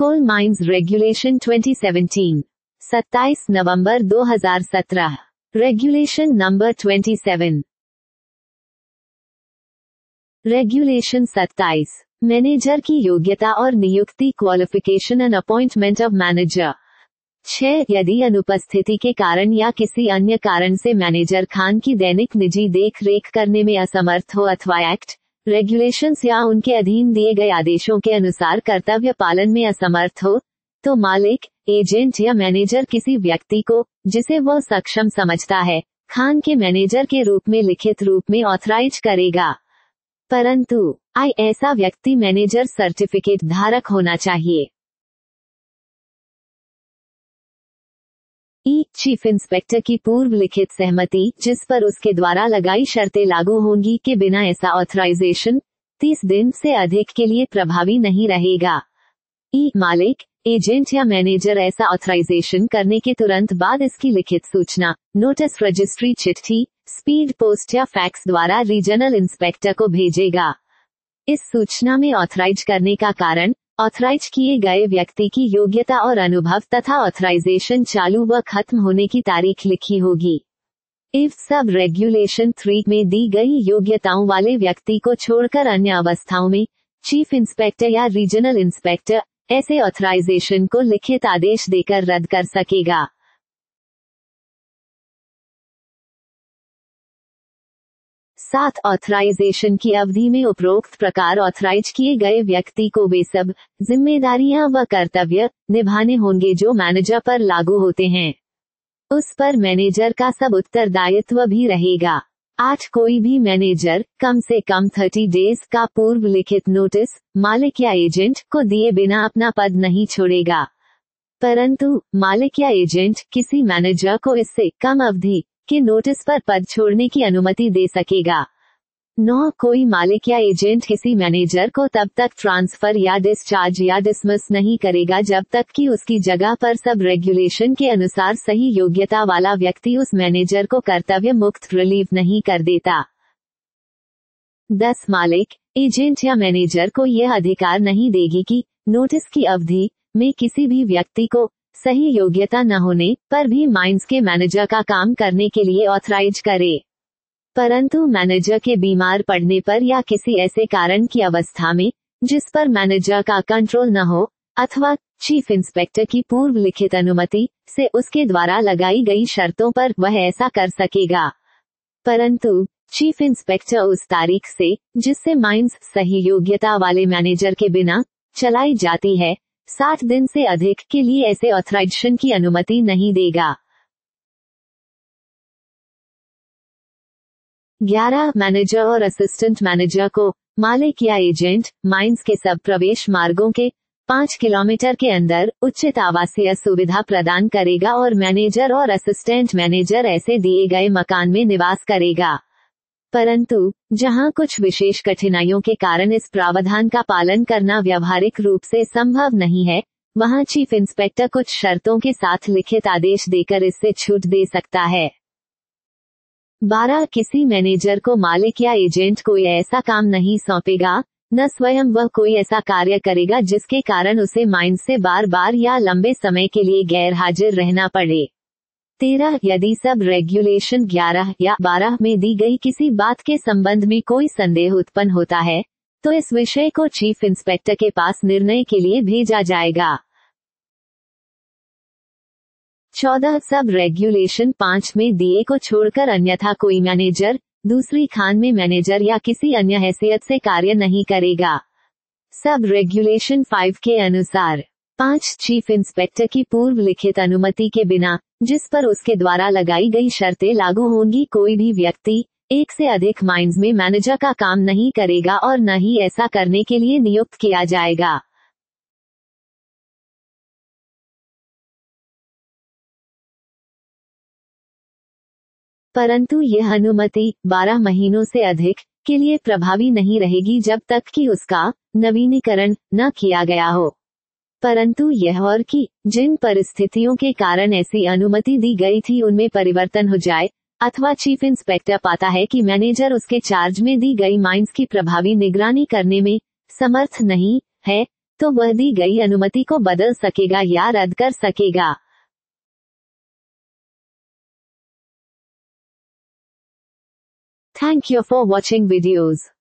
कोल mines regulation 2017 27 नवंबर 2017 regulation number 27 regulation 27 manager की योग्यता और नियुक्ति qualification and appointment of manager छह यदि अनुपस्थिति के कारण या किसी अन्य कारण से मैनेजर खान की दैनिक निजी देख रेख करने में असमर्थ हो अथवा एक्ट रेगुलेशंस या उनके अधीन दिए गए आदेशों के अनुसार कर्तव्य पालन में असमर्थ हो तो मालिक एजेंट या मैनेजर किसी व्यक्ति को जिसे वह सक्षम समझता है खान के मैनेजर के रूप में लिखित रूप में ऑथराइज करेगा परंतु आई ऐसा व्यक्ति मैनेजर सर्टिफिकेट धारक होना चाहिए ई चीफ इंस्पेक्टर की पूर्व लिखित सहमति जिस पर उसके द्वारा लगाई शर्तें लागू होंगी के बिना ऐसा ऑथराइजेशन तीस दिन से अधिक के लिए प्रभावी नहीं रहेगा ई e, मालिक एजेंट या मैनेजर ऐसा ऑथराइजेशन करने के तुरंत बाद इसकी लिखित सूचना नोटिस रजिस्ट्री चिट्ठी स्पीड पोस्ट या फैक्स द्वारा रीजनल इंस्पेक्टर को भेजेगा इस सूचना में ऑथराइज करने का कारण ऑथराइज किए गए व्यक्ति की योग्यता और अनुभव तथा ऑथराइजेशन चालू व खत्म होने की तारीख लिखी होगी इफ सब रेगुलेशन थ्री में दी गई योग्यताओं वाले व्यक्ति को छोड़कर अन्य अवस्थाओं में चीफ इंस्पेक्टर या रीजनल इंस्पेक्टर ऐसे ऑथराइजेशन को लिखित आदेश देकर रद्द कर सकेगा साथ ऑथराइजेशन की अवधि में उपरोक्त प्रकार ऑथराइज किए गए व्यक्ति को वे सब जिम्मेदारियां व कर्तव्य निभाने होंगे जो मैनेजर पर लागू होते हैं उस पर मैनेजर का सब उत्तरदायित्व भी रहेगा आठ कोई भी मैनेजर कम से कम थर्टी डेज का पूर्व लिखित नोटिस मालिक या एजेंट को दिए बिना अपना पद नहीं छोड़ेगा परंतु मालिक या एजेंट किसी मैनेजर को इससे कम अवधि के नोटिस पर पद छोड़ने की अनुमति दे सकेगा नौ कोई मालिक या एजेंट किसी मैनेजर को तब तक ट्रांसफर या डिस्चार्ज या डिसमिस नहीं करेगा जब तक कि उसकी जगह पर सब रेगुलेशन के अनुसार सही योग्यता वाला व्यक्ति उस मैनेजर को कर्तव्य मुक्त रिलीव नहीं कर देता दस मालिक एजेंट या मैनेजर को यह अधिकार नहीं देगी कि नोटिस की अवधि में किसी भी व्यक्ति को सही योग्यता न होने पर भी माइंस के मैनेजर का काम करने के लिए ऑथराइज करे परंतु मैनेजर के बीमार पड़ने पर या किसी ऐसे कारण की अवस्था में जिस पर मैनेजर का कंट्रोल न हो अथवा चीफ इंस्पेक्टर की पूर्व लिखित अनुमति से उसके द्वारा लगाई गई शर्तों पर वह ऐसा कर सकेगा परंतु चीफ इंस्पेक्टर उस तारीख से जिससे माइंस सही योग्यता वाले मैनेजर के बिना चलाई जाती है साठ दिन से अधिक के लिए ऐसे ऑथराइजेशन की अनुमति नहीं देगा ग्यारह मैनेजर और असिस्टेंट मैनेजर को मालिक या एजेंट माइंस के सब प्रवेश मार्गों के पाँच किलोमीटर के अंदर उचित आवासीय सुविधा प्रदान करेगा और मैनेजर और असिस्टेंट मैनेजर ऐसे दिए गए मकान में निवास करेगा परंतु जहां कुछ विशेष कठिनाइयों के कारण इस प्रावधान का पालन करना व्यवहारिक रूप से संभव नहीं है वहां चीफ इंस्पेक्टर कुछ शर्तों के साथ लिखित आदेश देकर इससे छूट दे सकता है बारह किसी मैनेजर को मालिक या एजेंट कोई ऐसा काम नहीं सौंपेगा न स्वयं वह कोई ऐसा कार्य करेगा जिसके कारण उसे माइंड से बार बार या लंबे समय के लिए गैर हाजिर रहना पड़े तेरह यदि सब रेगुलेशन ग्यारह या बारह में दी गई किसी बात के संबंध में कोई संदेह उत्पन्न होता है तो इस विषय को चीफ इंस्पेक्टर के पास निर्णय के लिए भेजा जाएगा चौदह सब रेगुलेशन पाँच में दिए को छोड़कर अन्यथा कोई मैनेजर दूसरी खान में मैनेजर या किसी अन्य हैसियत से कार्य नहीं करेगा सब रेगुलेशन फाइव के अनुसार पांच चीफ इंस्पेक्टर की पूर्व लिखित अनुमति के बिना जिस पर उसके द्वारा लगाई गई शर्तें लागू होंगी कोई भी व्यक्ति एक से अधिक माइंस में मैनेजर का काम नहीं करेगा और न ही ऐसा करने के लिए नियुक्त किया जाएगा परंतु यह अनुमति 12 महीनों से अधिक के लिए प्रभावी नहीं रहेगी जब तक कि उसका नवीनीकरण न किया गया हो परंतु यह और कि जिन परिस्थितियों के कारण ऐसी अनुमति दी गई थी उनमें परिवर्तन हो जाए अथवा चीफ इंस्पेक्टर पाता है कि मैनेजर उसके चार्ज में दी गई माइंस की प्रभावी निगरानी करने में समर्थ नहीं है तो वह दी गई अनुमति को बदल सकेगा या रद्द कर सकेगा thank you for watching videos